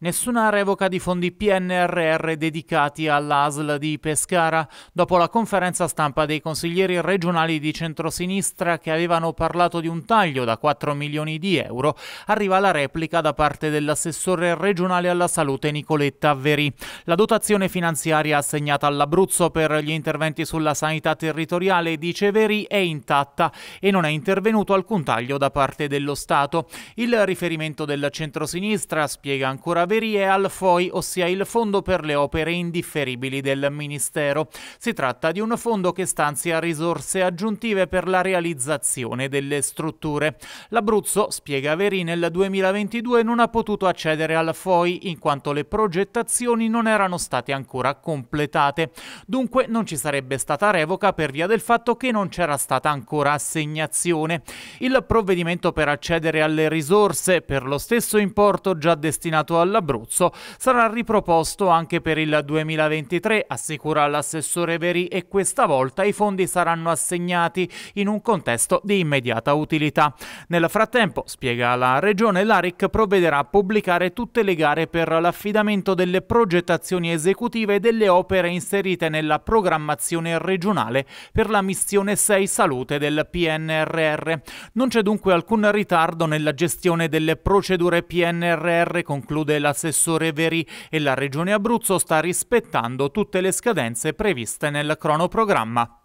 Nessuna revoca di fondi PNRR dedicati all'ASL di Pescara. Dopo la conferenza stampa dei consiglieri regionali di centrosinistra che avevano parlato di un taglio da 4 milioni di euro, arriva la replica da parte dell'assessore regionale alla salute Nicoletta Veri. La dotazione finanziaria assegnata all'Abruzzo per gli interventi sulla sanità territoriale, dice Veri, è intatta e non è intervenuto alcun taglio da parte dello Stato. Il riferimento del centrosinistra, spiega ancora Claverie al FOI, ossia il Fondo per le opere indifferibili del Ministero. Si tratta di un fondo che stanzia risorse aggiuntive per la realizzazione delle strutture. L'Abruzzo, spiega Veri, nel 2022 non ha potuto accedere al FOI in quanto le progettazioni non erano state ancora completate. Dunque non ci sarebbe stata revoca per via del fatto che non c'era stata ancora assegnazione. Il provvedimento per accedere alle risorse per lo stesso importo già destinato alla dell'Abruzzo sarà riproposto anche per il 2023, assicura l'assessore Veri e questa volta i fondi saranno assegnati in un contesto di immediata utilità. Nel frattempo, spiega la Regione, l'ARIC provvederà a pubblicare tutte le gare per l'affidamento delle progettazioni esecutive delle opere inserite nella programmazione regionale per la missione 6 salute del PNRR. Non c'è dunque alcun ritardo nella gestione delle procedure PNRR, conclude la l'assessore Veri e la Regione Abruzzo sta rispettando tutte le scadenze previste nel cronoprogramma.